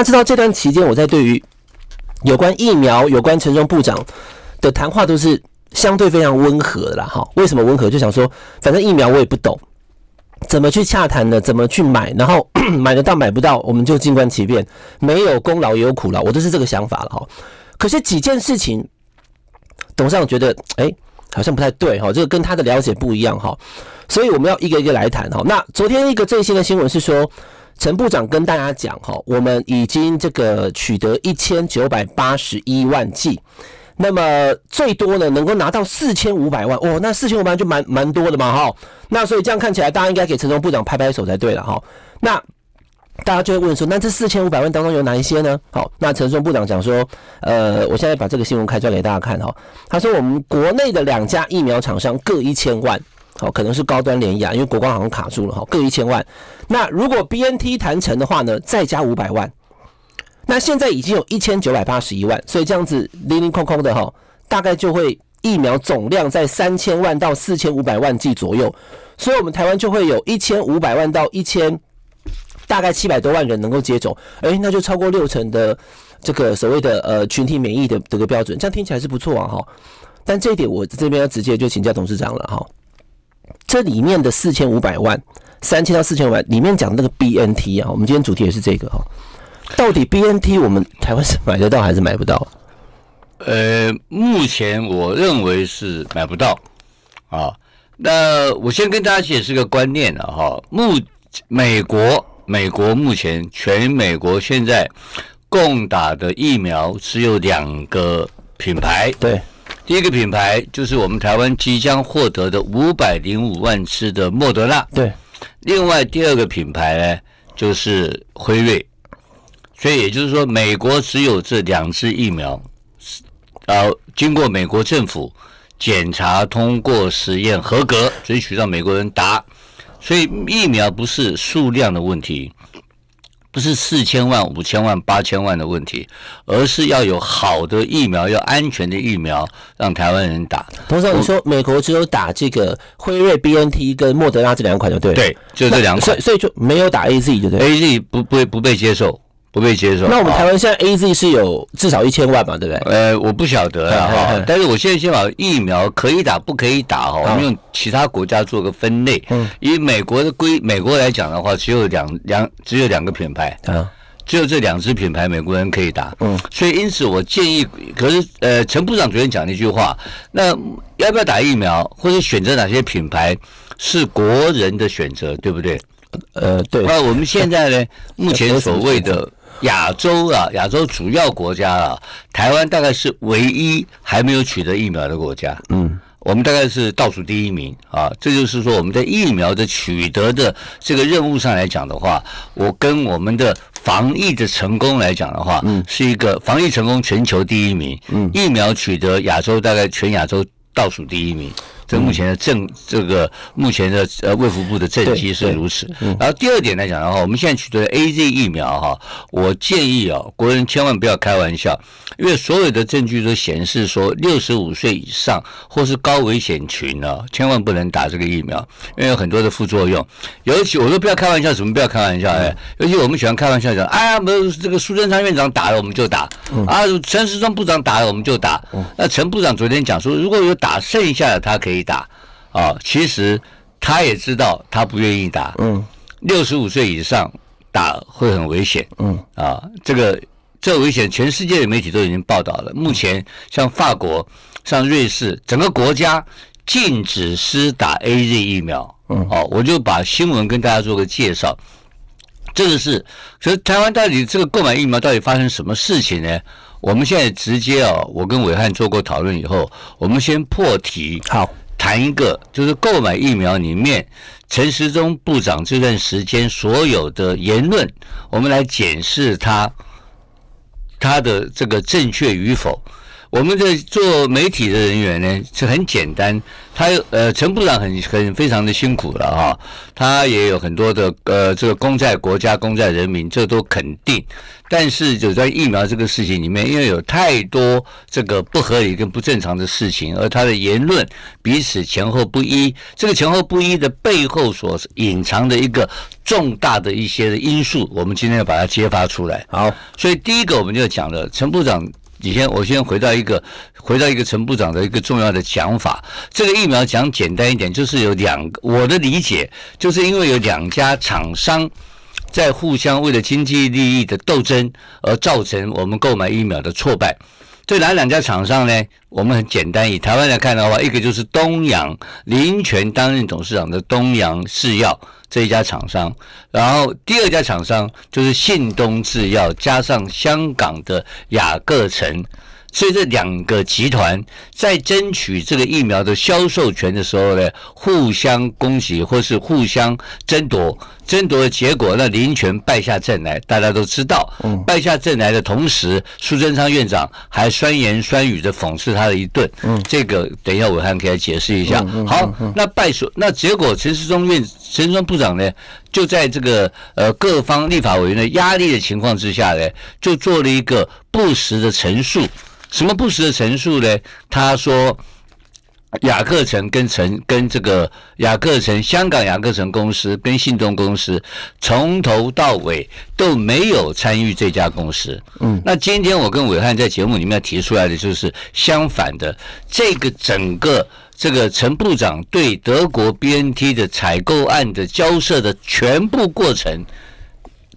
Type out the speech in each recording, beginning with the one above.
他知道这段期间，我在对于有关疫苗、有关陈忠部长的谈话，都是相对非常温和的啦。哈，为什么温和？就想说，反正疫苗我也不懂，怎么去洽谈的，怎么去买，然后 买得到买不到，我们就静观其变，没有功劳也有苦劳，我都是这个想法了。哈，可是几件事情，董事长觉得，哎，好像不太对哈，这个跟他的了解不一样哈，所以我们要一个一个来谈哈。那昨天一个最新的新闻是说。陈部长跟大家讲，哈，我们已经这个取得一千九百八十一万剂，那么最多呢能够拿到四千五百万，哦，那四千五百万就蛮蛮多的嘛，哈，那所以这样看起来，大家应该给陈忠部长拍拍手才对了，哈，那大家就会问说，那这四千五百万当中有哪一些呢？好，那陈忠部长讲说，呃，我现在把这个新闻开出来给大家看，哈，他说我们国内的两家疫苗厂商各一千万。哦，可能是高端联亚，因为国光好像卡住了哈，各一千万。那如果 B N T 谈成的话呢，再加五百万。那现在已经有一千九百八十一万，所以这样子零零空空的哈，大概就会疫苗总量在三千万到四千五百万剂左右。所以，我们台湾就会有一千五百万到一千大概七百多万人能够接种，哎，那就超过六成的这个所谓的呃群体免疫的这个标准，这样听起来是不错啊哈。但这一点我这边要直接就请教董事长了哈。这里面的四千五百万，三千到四千五百万里面讲的那个 BNT 啊，我们今天主题也是这个哈。到底 BNT 我们台湾是买得到还是买不到？呃，目前我认为是买不到啊。那我先跟大家解释个观念了哈。目美国，美国目前全美国现在共打的疫苗只有两个品牌，对。第一个品牌就是我们台湾即将获得的五百零五万支的莫德纳，对。另外第二个品牌呢，就是辉瑞。所以也就是说，美国只有这两支疫苗是啊，经过美国政府检查通过实验合格，所以取到美国人打。所以疫苗不是数量的问题。不是四千万、五千万、八千万的问题，而是要有好的疫苗，要安全的疫苗，让台湾人打。同时，你说美国只有打这个辉瑞、B N T 跟莫德拉这两款就对了。对？就这两款，所以就没有打 A Z 就对不对？A Z 不不不被接受。不被接受。那我们台湾现在 A Z 是有至少一千万嘛，对不对？呃，我不晓得，但是我现在先把疫苗可以打不可以打哈，我们用其他国家做个分类。嗯，以美国的规，美国来讲的话，只有两两只有两个品牌啊，只有这两支品牌美国人可以打。嗯，所以因此我建议，可是呃，陈部长昨天讲那句话，那要不要打疫苗或者选择哪些品牌是国人的选择，对不对？呃，对。那我们现在呢，目前所谓的。亚洲啊，亚洲主要国家啊，台湾大概是唯一还没有取得疫苗的国家。嗯，我们大概是倒数第一名啊。这就是说，我们在疫苗的取得的这个任务上来讲的话，我跟我们的防疫的成功来讲的话，嗯，是一个防疫成功全球第一名，嗯，疫苗取得亚洲大概全亚洲倒数第一名。这目前的政这个目前的呃卫福部的政绩是如此。然后第二点来讲的话，我们现在取得 A Z 疫苗哈，我建议啊，国人千万不要开玩笑，因为所有的证据都显示说，六十五岁以上或是高危险群啊，千万不能打这个疫苗，因为有很多的副作用。尤其我说不要开玩笑，什么不要开玩笑哎，尤其我们喜欢开玩笑讲，哎呀有这个苏贞昌院长打了我们就打，啊陈时中部长打了我们就打。那陈部长昨天讲说，如果有打剩下的，他可以。打啊，其实他也知道他不愿意打。嗯，六十五岁以上打会很危险。嗯啊，这个这危险，全世界的媒体都已经报道了。目前像法国、像瑞士，整个国家禁止施打 A Z 疫苗。嗯，好，我就把新闻跟大家做个介绍。这个是，所以台湾到底这个购买疫苗到底发生什么事情呢？我们现在直接啊，我跟伟汉做过讨论以后，我们先破题。好。谈一个，就是购买疫苗里面，陈时中部长这段时间所有的言论，我们来检视他他的这个正确与否。我们的做媒体的人员呢，是很简单。他呃，陈部长很很非常的辛苦了哈，他也有很多的呃，这个功在国家、功在人民，这都肯定。但是就在疫苗这个事情里面，因为有太多这个不合理跟不正常的事情，而他的言论彼此前后不一。这个前后不一的背后所隐藏的一个重大的一些的因素，我们今天要把它揭发出来。好，所以第一个我们就讲了，陈部长。你先，我先回到一个，回到一个陈部长的一个重要的讲法。这个疫苗讲简单一点，就是有两个，我的理解就是因为有两家厂商在互相为了经济利益的斗争，而造成我们购买疫苗的挫败。对哪两家厂商呢？我们很简单，以台湾来看的话，一个就是东阳林权担任董事长的东阳制药。这一家厂商，然后第二家厂商就是信东制药，加上香港的雅各城。所以这两个集团在争取这个疫苗的销售权的时候呢，互相攻击或是互相争夺，争夺的结果，那林权败下阵来，大家都知道。败下阵来的同时，苏贞昌院长还酸言酸语的讽刺他的一顿。嗯。这个等一下我还可以解释一下。好，那败诉，那结果陈世忠院、陈世忠部长呢，就在这个呃各方立法委员的压力的情况之下呢，就做了一个不实的陈述。什么不实的陈述呢？他说，雅克城跟城跟这个雅克城香港雅克城公司跟信东公司从头到尾都没有参与这家公司。嗯，那今天我跟伟汉在节目里面提出来的就是相反的，这个整个这个陈部长对德国 BNT 的采购案的交涉的全部过程。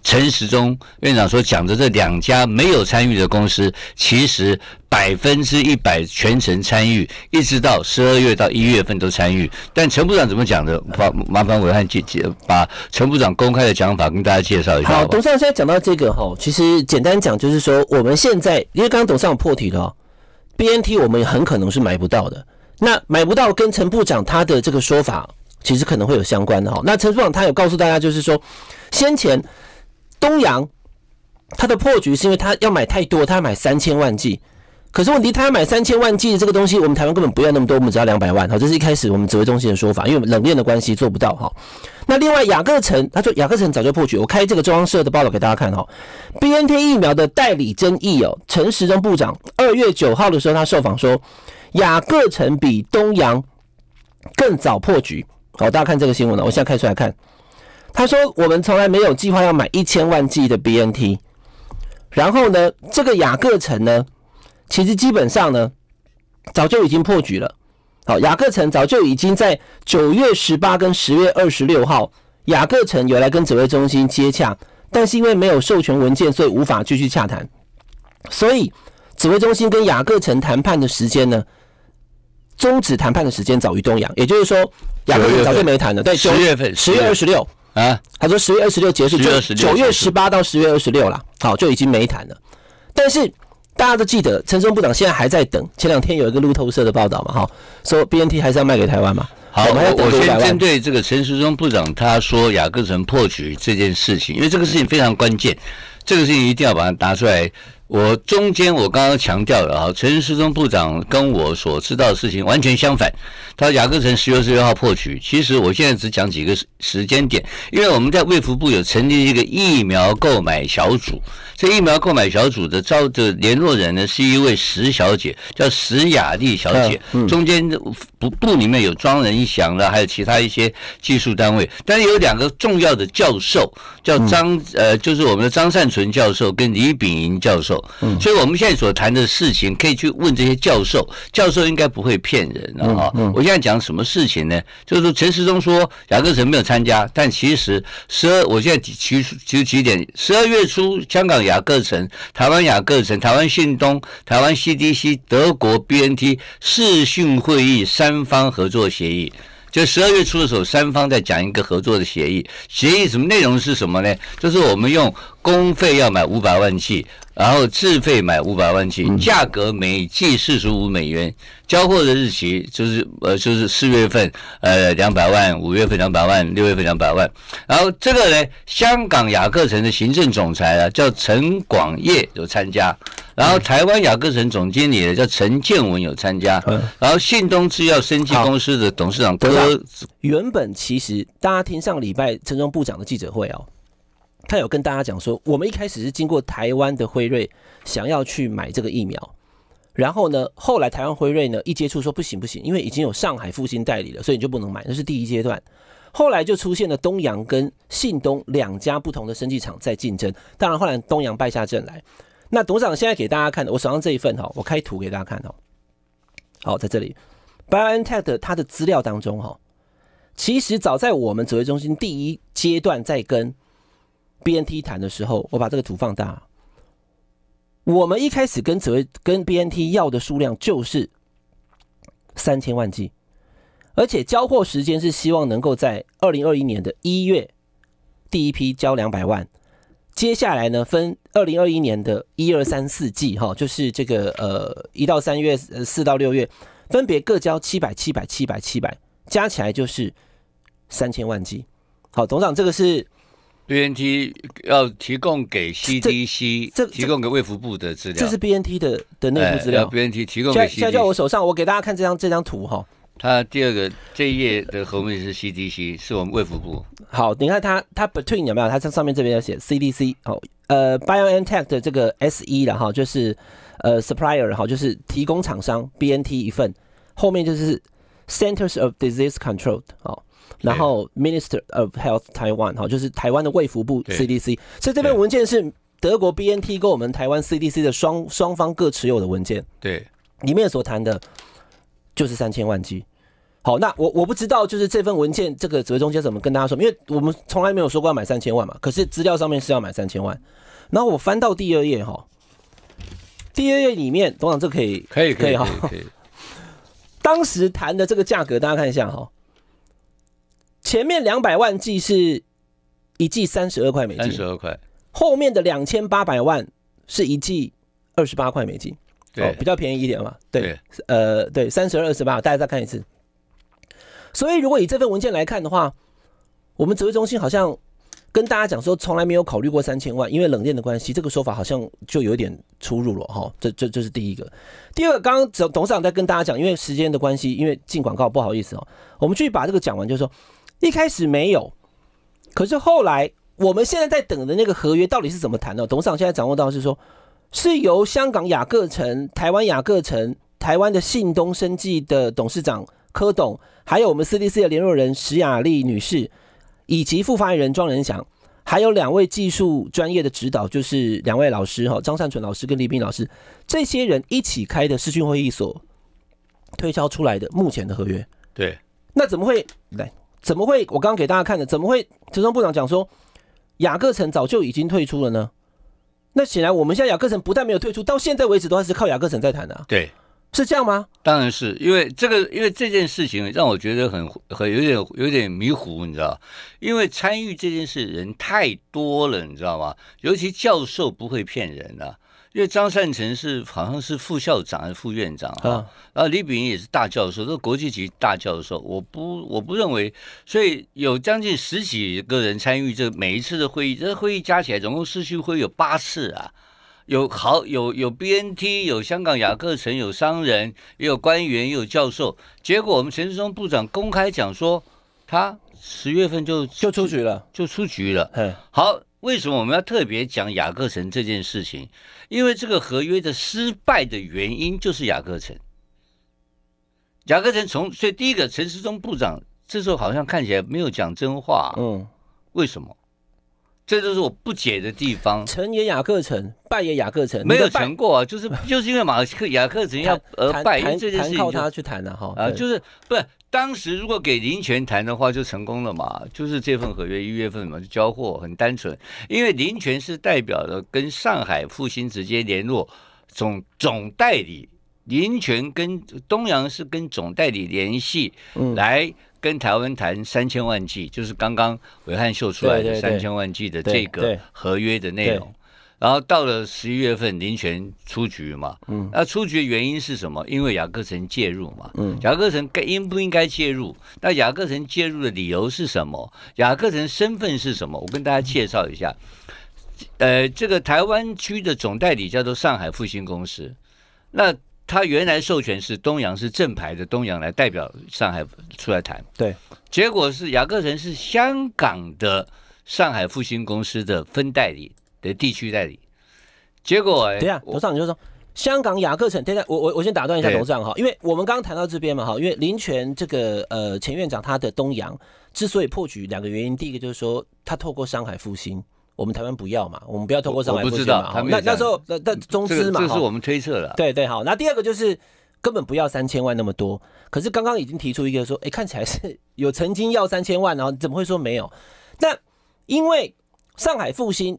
陈时中院长说：“讲的这两家没有参与的公司，其实百分之一百全程参与，一直到十二月到一月份都参与。但陈部长怎么讲的？帮麻烦伟汉记记把陈部长公开的讲法跟大家介绍一下。”好，董事长现在讲到这个哈，其实简单讲就是说，我们现在因为刚刚董事长破题了，BNT 我们很可能是买不到的。那买不到跟陈部长他的这个说法，其实可能会有相关的哈。那陈部长他有告诉大家，就是说先前。东阳，他的破局是因为他要买太多，他买三千万剂，可是问题他要买三千万剂这个东西，我们台湾根本不要那么多，我们只要两百万。好，这是一开始我们指挥中心的说法，因为冷链的关系做不到哈。那另外雅各城，他说雅各城早就破局，我开这个中央社的报道给大家看哈。B N T 疫苗的代理争议哦，陈时中部长二月九号的时候他受访说雅各城比东阳更早破局。好，大家看这个新闻了，我现在开出来看。他说：“我们从来没有计划要买一千万剂的 BNT。然后呢，这个雅各城呢，其实基本上呢，早就已经破局了。好，雅各城早就已经在九月十八跟十月二十六号，雅各城有来跟指挥中心接洽，但是因为没有授权文件，所以无法继续洽谈。所以指挥中心跟雅各城谈判的时间呢，终止谈判的时间早于东阳，也就是说，雅早就没谈了。对，九月份，十月二十六。”啊，他说十月二十六结束，九月十八到十月二十六了，好就已经没谈了。但是大家都记得陈松部长现在还在等。前两天有一个路透社的报道嘛，哈，说 B N T 还是要卖给台湾嘛。好，我先针对这个陈时中部长他说雅各城破局这件事情，因为这个事情非常关键，这个事情一定要把它拿出来。我中间我刚刚强调了哈，陈世忠部长跟我所知道的事情完全相反。他雅各城十月十六号破局，其实我现在只讲几个时间点，因为我们在卫福部有成立一个疫苗购买小组。这疫苗购买小组的招的联络人呢，是一位石小姐，叫石雅丽小姐。中间部部里面有庄仁祥了，还有其他一些技术单位，但是有两个重要的教授，叫张呃，就是我们的张善存教授跟李炳银教授。所以我们现在所谈的事情，可以去问这些教授，教授应该不会骗人，啊，我现在讲什么事情呢？就是陈时中说雅各城没有参加，但其实十二，我现在提其实几点：十二月初香港雅各城、台湾雅各城、台湾信东、台湾 CDC、德国 BNT 视讯会议三方合作协议。就十二月初的时候，三方在讲一个合作的协议。协议什么内容是什么呢？就是我们用公费要买五百万剂，然后自费买五百万剂，价格每剂四十五美元。交货的日期就是呃，就是四月份，呃，两百万，五月份两百万，六月份两百万。然后这个呢，香港雅克城的行政总裁啊，叫陈广业有参加。然后台湾雅克城总经理叫陈建文有参加。然后信东制药、生技公司的董事长柯原本其实大家听上礼拜陈忠部长的记者会哦，他有跟大家讲说，我们一开始是经过台湾的辉瑞想要去买这个疫苗。然后呢？后来台湾辉瑞呢，一接触说不行不行，因为已经有上海复兴代理了，所以你就不能买。这是第一阶段。后来就出现了东阳跟信东两家不同的生技厂在竞争。当然后来东阳败下阵来。那董事长现在给大家看的，我手上这一份哈，我开图给大家看哦。好，在这里，BioNTech 它的资料当中哈，其实早在我们指挥中心第一阶段在跟 BNT 谈的时候，我把这个图放大。我们一开始跟紫薇跟 BNT 要的数量就是三千万剂，而且交货时间是希望能够在二零二一年的一月，第一批交两百万，接下来呢分二零二一年的一二三四季，哈，就是这个呃一到三月、呃四到六月，分别各交七百、七百、七百、七百，加起来就是三千万剂。好，董事长，这个是。BNT 要提供给 CDC，这提供给卫福部的资料。这是 BNT 的的内部资料。BNT 提供给。现在在我手上，我给大家看这张这张图哈。它第二个这一页的后面是 CDC，是我们卫福部。好，你看它它 Between 有没有？它在上面这边要写 CDC。好，呃，BioNTech 的这个 S E 然后就是呃 supplier 哈，就是提供厂商 BNT 一份，后面就是。Centers of Disease Control，哦。然后 Minister of Health Taiwan，哈，就是台湾的卫福部 CDC，所以这份文件是德国 BNT 跟我们台湾 CDC 的双双方各持有的文件，对，里面所谈的就是三千万剂，好，那我我不知道就是这份文件这个指挥中心怎么跟大家说，因为我们从来没有说过要买三千万嘛，可是资料上面是要买三千万，然后我翻到第二页哈，第二页里面，董事长这可以，可以可以哈。当时谈的这个价格，大家看一下哈。前面两百万 G 是一 G 三十二块美金，三十二块。后面的两千八百万是一 G 二十八块美金，对，比较便宜一点嘛。对，呃，对，三十二二十八，大家再看一次。所以，如果以这份文件来看的话，我们指挥中心好像。跟大家讲说，从来没有考虑过三千万，因为冷链的关系，这个说法好像就有一点出入了哈。这这这是第一个。第二个，刚刚董事长在跟大家讲，因为时间的关系，因为进广告不好意思哦，我们去把这个讲完，就是说一开始没有，可是后来我们现在在等的那个合约到底是怎么谈的？董事长现在掌握到是说，是由香港雅各城、台湾雅各城、台湾的信东生技的董事长柯董，还有我们 CDC 的联络人石雅丽女士。以及副发言人庄仁祥，还有两位技术专业的指导，就是两位老师哈，张善纯老师跟李斌老师，这些人一起开的视讯会议所推敲出来的目前的合约。对，那怎么会来？怎么会？我刚刚给大家看的，怎么会？陈忠部长讲说，雅克城早就已经退出了呢？那显然我们现在雅克城不但没有退出，到现在为止都还是靠雅克城在谈的。对。是这样吗？当然是，因为这个，因为这件事情让我觉得很很有点有点迷糊，你知道因为参与这件事人太多了，你知道吗？尤其教授不会骗人呐，因为张善成是好像是副校长还是副院长啊，然后李炳也是大教授，都国际级大教授，我不我不认为，所以有将近十几个人参与这每一次的会议，这会议加起来总共失去会有八次啊。有好有有 B N T 有香港雅克城，有商人也有官员也有教授，结果我们陈世忠部长公开讲说，他十月份就就出局了，就出局了。好，为什么我们要特别讲雅克城这件事情？因为这个合约的失败的原因就是雅克城。雅克城从所以第一个陈世忠部长这时候好像看起来没有讲真话。嗯，为什么？这就是我不解的地方。成也雅克城，败也雅克城，没有成过啊，就是 就是因为马克雅克城要而败，情靠他去谈的哈。啊，就是不，是当时如果给林权谈的话，就成功了嘛。就是这份合约一月份嘛就交货，很单纯，因为林权是代表了跟上海复兴直接联络总总代理，林权跟东洋是跟总代理联系来。跟台湾谈三千万计，就是刚刚韦汉秀出来的三千万计的这个合约的内容。然后到了十一月份，林权出局嘛，嗯，那出局的原因是什么？因为雅各城介入嘛，嗯，雅各城该应不应该介入？那雅各城介入的理由是什么？雅各城身份是什么？我跟大家介绍一下，呃，这个台湾区的总代理叫做上海复兴公司，那。他原来授权是东阳是正牌的东阳来代表上海出来谈，对，结果是雅克城是香港的上海复兴公司的分代理的地区代理，结果等下楼上你就说香港雅克等现在我我我先打断一下楼上哈，因为我们刚刚谈到这边嘛哈，因为林权这个呃前院长他的东阳之所以破局，两个原因，第一个就是说他透过上海复兴。我们台湾不要嘛，我们不要透过上海不知嘛。那那时候那那中资嘛，这是我们推测了。对对，好。那第二个就是根本不要三千万那么多，可是刚刚已经提出一个说，哎，看起来是有曾经要三千万，然后怎么会说没有？那因为上海复兴，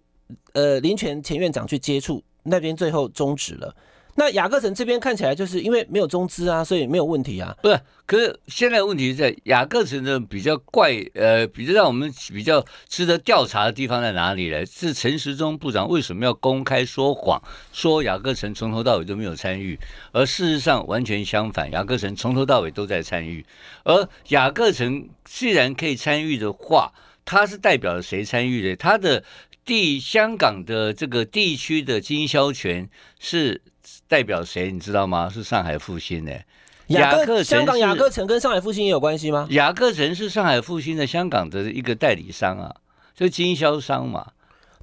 呃，林权前院长去接触那边，最后终止了。那雅各城这边看起来就是因为没有中资啊，所以没有问题啊。不是，可是现在问题是在雅各城的比较怪，呃，比较让我们比较值得调查的地方在哪里嘞？是陈时中部长为什么要公开说谎，说雅各城从头到尾都没有参与，而事实上完全相反，雅各城从头到尾都在参与。而雅各城既然可以参与的话，他是代表了谁参与的？他的地香港的这个地区的经销权是。代表谁你知道吗？是上海复兴的雅克，香港雅克城跟上海复兴也有关系吗？雅克城是上海复兴的香港的一个代理商啊，就经销商嘛。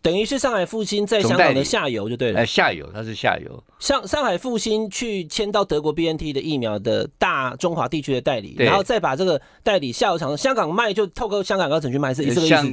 等于是上海复兴在香港的下游就对了，哎，下游它是下游。上上海复兴去签到德国 B N T 的疫苗的大中华地区的代理，然后再把这个代理下游厂香港卖，就透过香港高层去卖，是意思意思这样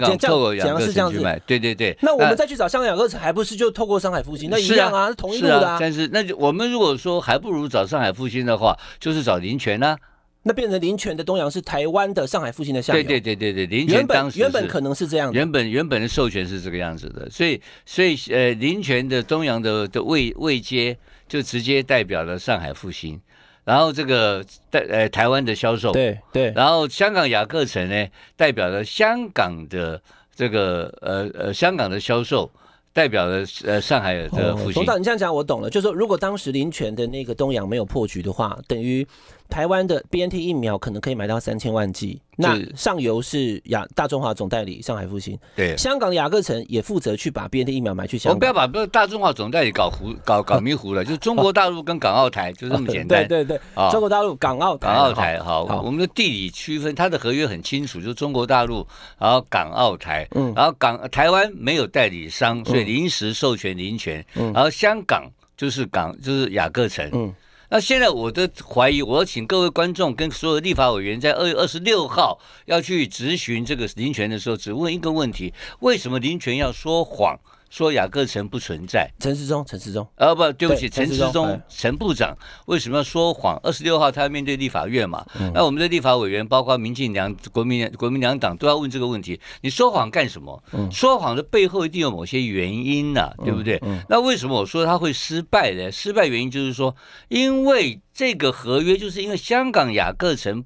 是这样子。对对对，那我们再去找香港高层，还不是就透过上海复兴？那一样啊，是同一路的啊。但是，那就我们如果说还不如找上海复兴的话，就是找林权呢。那变成林权的东洋是台湾的上海复兴的象征。对对对对对，林原本原本可能是这样。原本原本的授权是这个样子的，所以所以呃，林权的东洋的的位位阶就直接代表了上海复兴，然后这个代呃台湾的销售。对对。然后香港雅克城呢，代表了香港的这个呃呃香港的销售，代表了呃上海的复兴。冯导，你这样讲我懂了，就说如果当时林权的那个东洋没有破局的话，等于。台湾的 B N T 疫苗可能可以买到三千万剂，那上游是亚大中华总代理上海复兴，对，香港雅各城也负责去把 B N T 疫苗买去香港。我们不要把大中华总代理搞糊、搞搞迷糊了，就是中国大陆跟港澳台就这么简单。对对对，中国大陆、港澳台。港澳台好，我们的地理区分，它的合约很清楚，就是中国大陆，然后港澳台，然后港台湾没有代理商，所以临时授权零权，然后香港就是港就是雅各嗯。那现在我的怀疑，我请各位观众跟所有立法委员在二月二十六号要去质询这个林权的时候，只问一个问题：为什么林权要说谎？说雅各城不存在，陈世忠，陈世忠，啊不，对不起，陈世忠，陈部长为什么要说谎？二十六号他要面对立法院嘛，那我们的立法委员，包括民进两、国民国民两党都要问这个问题，你说谎干什么？说谎的背后一定有某些原因呐，对不对？那为什么我说他会失败呢？失败原因就是说，因为这个合约，就是因为香港雅各城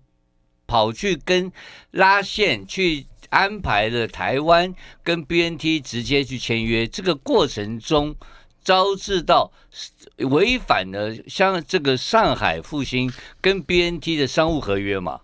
跑去跟拉线去。安排了台湾跟 BNT 直接去签约，这个过程中招致到违反了像这个上海复兴跟 BNT 的商务合约嘛？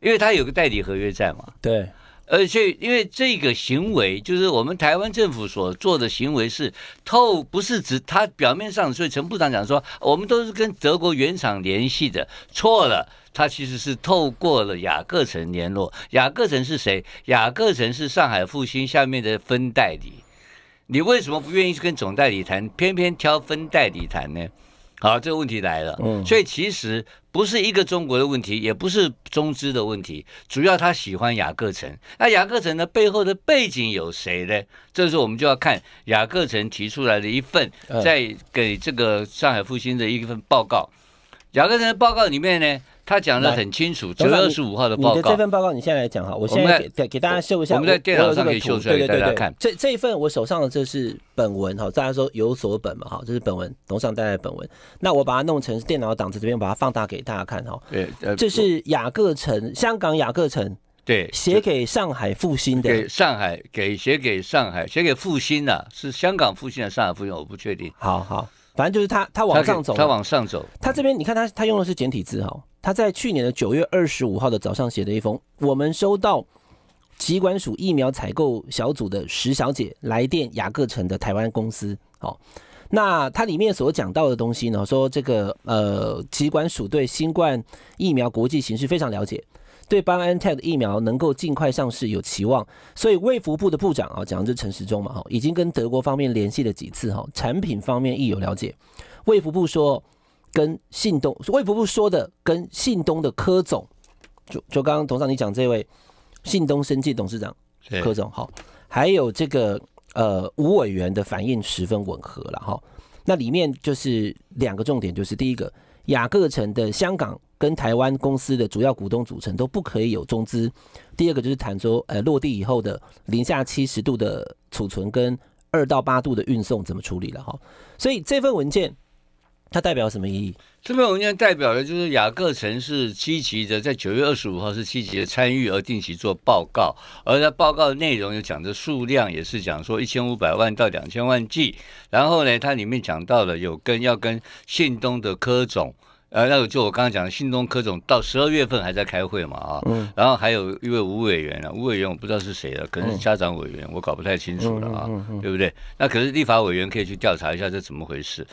因为他有个代理合约在嘛？对。而且，因为这个行为，就是我们台湾政府所做的行为是透，不是指他表面上。所以陈部长讲说，我们都是跟德国原厂联系的，错了。他其实是透过了雅各臣联络。雅各臣是谁？雅各臣是上海复兴下面的分代理。你为什么不愿意去跟总代理谈，偏偏挑分代理谈呢？好，这个问题来了，所以其实不是一个中国的问题，也不是中资的问题，主要他喜欢雅克城。那雅克城的背后的背景有谁呢？这时候我们就要看雅克城提出来的一份，在给这个上海复兴的一份报告。雅克城的报告里面呢。他讲的很清楚，九月二十五号的报告。你的这份报告，你现在来讲哈，我现在给给大家秀一下。我们在电脑上可以秀出来给大家看。这这一份我手上的这是本文哈，大家说有所本嘛哈，这是本文董事长带来的本文。那我把它弄成电脑档，在这边把它放大给大家看哈。对，这是雅各城，香港雅各城。对，写给上海复兴的。给上海，给写给上海，写给复兴的，是香港复兴的上海复兴，我不确定。好好，反正就是他他往上走，他往上走。他这边你看他他用的是简体字哈。他在去年的九月二十五号的早上写的一封，我们收到，疾管署疫苗采购小组的石小姐来电，雅各城的台湾公司，好，那它里面所讲到的东西呢，说这个呃，疾管署对新冠疫苗国际形势非常了解，对 BioNTech 疫苗能够尽快上市有期望，所以卫福部的部长啊，讲的是陈时中嘛，哈，已经跟德国方面联系了几次，哈，产品方面亦有了解，卫福部说。跟信东魏伯伯说的，跟信东的柯总，就就刚刚董事长你讲这位信东生计董事长柯总，好，还有这个呃吴委员的反应十分吻合了哈。那里面就是两个重点，就是第一个雅各城的香港跟台湾公司的主要股东组成都不可以有中资，第二个就是坦洲呃落地以后的零下七十度的储存跟二到八度的运送怎么处理了哈。所以这份文件。它代表什么意义？这篇文件代表的就是雅各臣是积极的，在九月二十五号是积极的参与而定期做报告，而在报告的内容有讲的数量也是讲说一千五百万到两千万 G，然后呢，它里面讲到了有跟要跟信东的科总。呃，那个就我刚刚讲的，信东柯总到十二月份还在开会嘛啊，然后还有一位吴委员啊，吴委员我不知道是谁了，可能是家长委员，我搞不太清楚了啊，对不对？那可是立法委员可以去调查一下这怎么回事。